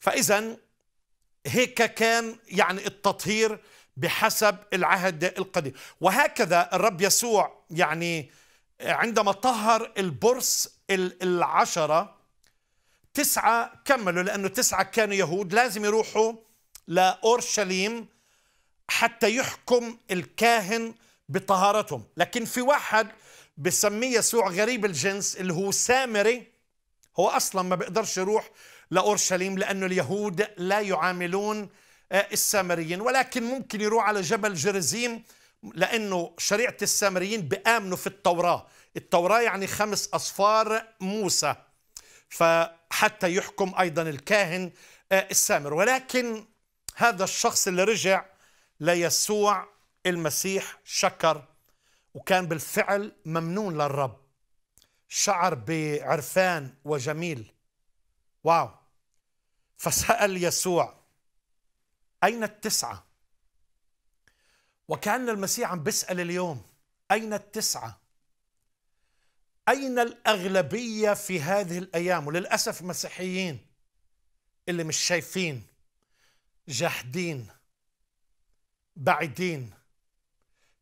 فإذا هيك كان يعني التطهير بحسب العهد القديم وهكذا الرب يسوع يعني عندما طهر البرص العشرة تسعة كملوا لأنه تسعة كانوا يهود لازم يروحوا لأورشليم حتى يحكم الكاهن بطهارتهم لكن في واحد بسميه يسوع غريب الجنس اللي هو سامري هو أصلا ما بيقدرش يروح لأورشليم لأن اليهود لا يعاملون آه، السامريين ولكن ممكن يروح على جبل جرزيم لأنه شريعة السامريين بآمنوا في التوراة التوراة يعني خمس أصفار موسى فحتى يحكم أيضا الكاهن آه، السامر ولكن هذا الشخص اللي رجع ليسوع المسيح شكر وكان بالفعل ممنون للرب شعر بعرفان وجميل واو فسأل يسوع أين التسعة؟ وكأن المسيح عم بيسأل اليوم أين التسعة؟ أين الأغلبية في هذه الأيام؟ وللأسف مسيحيين اللي مش شايفين جاحدين بعيدين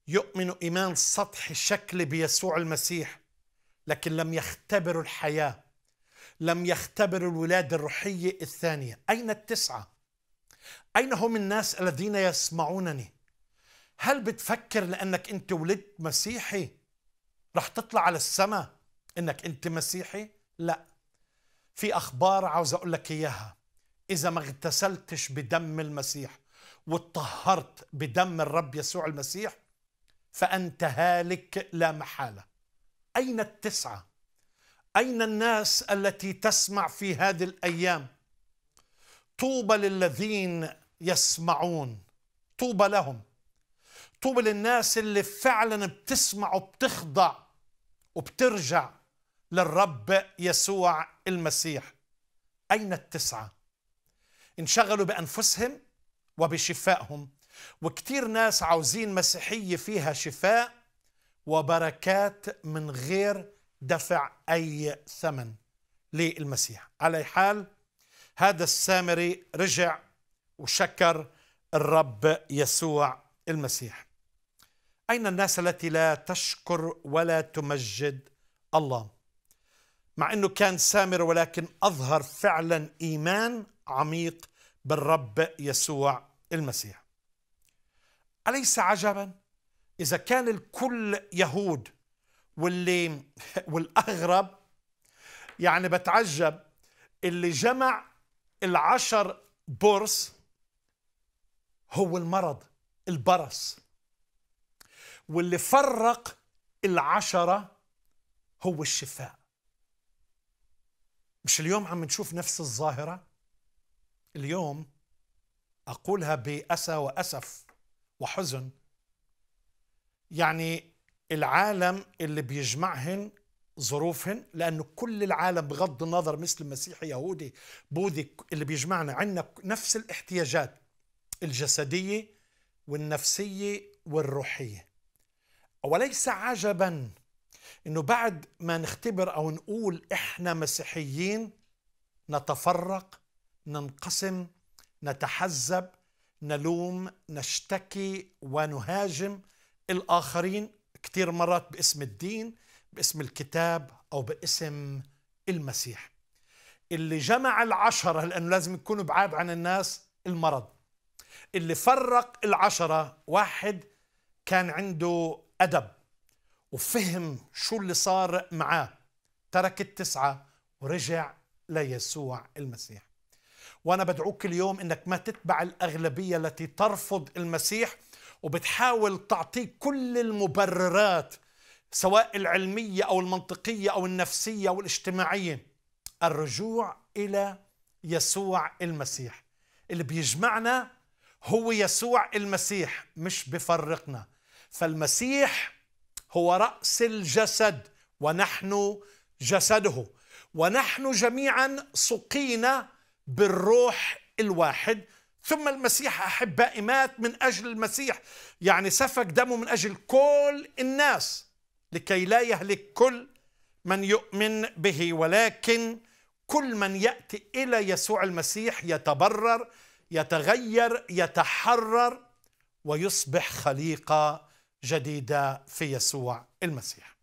يؤمنوا إيمان سطحي شكلي بيسوع المسيح لكن لم يختبروا الحياة لم يختبروا الولادة الروحية الثانية أين التسعة؟ أين هم الناس الذين يسمعونني؟ هل بتفكر لأنك أنت ولدت مسيحي رح تطلع على السماء أنك أنت مسيحي؟ لا في أخبار عاوز أقول لك إياها إذا ما اغتسلتش بدم المسيح وتطهرت بدم الرب يسوع المسيح فأنت هالك لا محالة أين التسعة؟ أين الناس التي تسمع في هذه الأيام طوبى للذين يسمعون طوبى لهم طوبى للناس اللي فعلا بتسمع وبتخضع وبترجع للرب يسوع المسيح أين التسعة انشغلوا بأنفسهم وبشفائهم وكتير ناس عاوزين مسيحية فيها شفاء وبركات من غير دفع أي ثمن للمسيح على حال هذا السامري رجع وشكر الرب يسوع المسيح أين الناس التي لا تشكر ولا تمجد الله مع أنه كان سامر ولكن أظهر فعلا إيمان عميق بالرب يسوع المسيح أليس عجبا إذا كان الكل يهود واللي والاغرب يعني بتعجب اللي جمع العشر بورس هو المرض البرص واللي فرق العشرة هو الشفاء مش اليوم عم نشوف نفس الظاهرة اليوم أقولها بأسى وأسف وحزن يعني العالم اللي بيجمعهن ظروفهن لأنه كل العالم بغض النظر مسلم مسيحي يهودي بوذي اللي بيجمعنا عندنا نفس الاحتياجات الجسدية والنفسية والروحية وليس عجبا انه بعد ما نختبر او نقول احنا مسيحيين نتفرق ننقسم نتحزب نلوم نشتكي ونهاجم الاخرين كثير مرات باسم الدين باسم الكتاب أو باسم المسيح اللي جمع العشرة لأنه لازم يكونوا بعاد عن الناس المرض اللي فرق العشرة واحد كان عنده أدب وفهم شو اللي صار معاه ترك التسعة ورجع ليسوع المسيح وأنا بدعوك اليوم أنك ما تتبع الأغلبية التي ترفض المسيح وبتحاول تعطيك كل المبررات سواء العلمية أو المنطقية أو النفسية أو الاجتماعية الرجوع إلى يسوع المسيح اللي بيجمعنا هو يسوع المسيح مش بفرقنا فالمسيح هو رأس الجسد ونحن جسده ونحن جميعا سقينا بالروح الواحد ثم المسيح أحبائي مات من أجل المسيح يعني سفك دمه من أجل كل الناس لكي لا يهلك كل من يؤمن به ولكن كل من يأتي إلى يسوع المسيح يتبرر يتغير يتحرر ويصبح خليقة جديدة في يسوع المسيح